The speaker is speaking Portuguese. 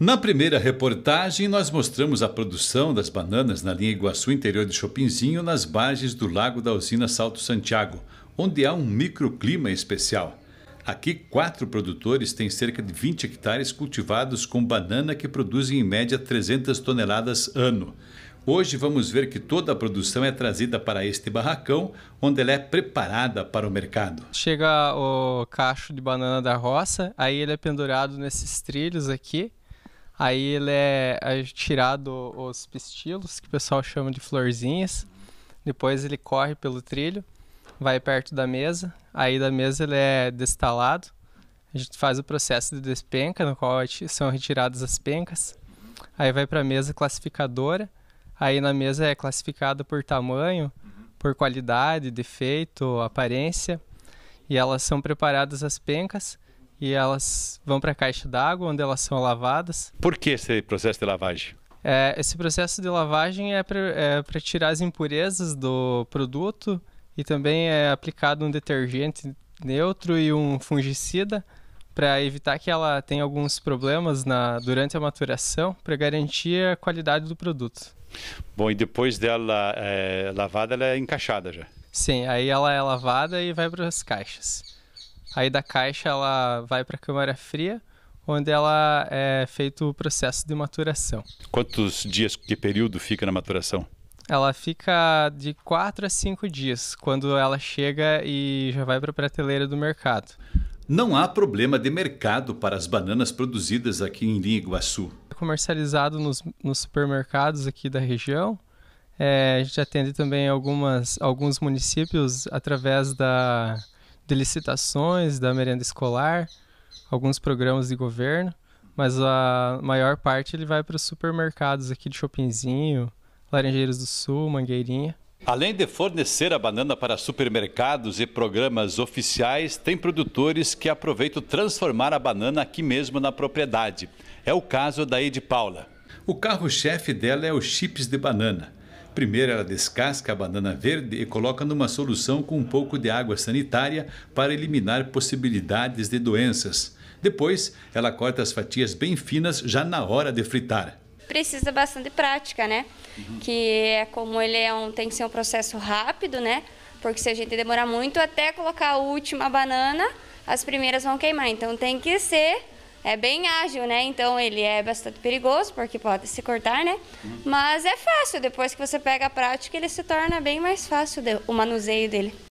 Na primeira reportagem, nós mostramos a produção das bananas na linha Iguaçu interior de Chopinzinho, nas margens do lago da usina Salto Santiago, onde há um microclima especial. Aqui, quatro produtores têm cerca de 20 hectares cultivados com banana que produzem em média 300 toneladas ano. Hoje vamos ver que toda a produção é trazida para este barracão, onde ela é preparada para o mercado. Chega o cacho de banana da roça, aí ele é pendurado nesses trilhos aqui Aí ele é, é tirado os pistilos, que o pessoal chama de florzinhas. Depois ele corre pelo trilho, vai perto da mesa. Aí da mesa ele é destalado. A gente faz o processo de despenca, no qual são retiradas as pencas. Aí vai para a mesa classificadora. Aí na mesa é classificada por tamanho, por qualidade, defeito, aparência. E elas são preparadas as pencas e elas vão para a caixa d'água, onde elas são lavadas. Por que esse processo de lavagem? É, esse processo de lavagem é para é tirar as impurezas do produto e também é aplicado um detergente neutro e um fungicida para evitar que ela tenha alguns problemas na, durante a maturação, para garantir a qualidade do produto. Bom, e depois dela é, lavada, ela é encaixada já? Sim, aí ela é lavada e vai para as caixas. Aí da caixa ela vai para a câmara fria, onde ela é feito o processo de maturação. Quantos dias, que período fica na maturação? Ela fica de 4 a 5 dias, quando ela chega e já vai para a prateleira do mercado. Não há problema de mercado para as bananas produzidas aqui em Linha Iguaçu. É comercializado nos, nos supermercados aqui da região. É, a gente atende também algumas, alguns municípios através da, de licitações, da merenda escolar, alguns programas de governo, mas a maior parte ele vai para os supermercados aqui de Shoppingzinho, Laranjeiras do Sul, Mangueirinha. Além de fornecer a banana para supermercados e programas oficiais, tem produtores que aproveitam transformar a banana aqui mesmo na propriedade. É o caso da Ed Paula. O carro-chefe dela é os chips de banana. Primeiro, ela descasca a banana verde e coloca numa solução com um pouco de água sanitária para eliminar possibilidades de doenças. Depois, ela corta as fatias bem finas já na hora de fritar. Precisa bastante prática, né? Uhum. Que é como ele é um, tem que ser um processo rápido, né? Porque se a gente demorar muito até colocar a última banana, as primeiras vão queimar. Então tem que ser é bem ágil, né? Então ele é bastante perigoso, porque pode se cortar, né? Uhum. Mas é fácil, depois que você pega a prática, ele se torna bem mais fácil o manuseio dele.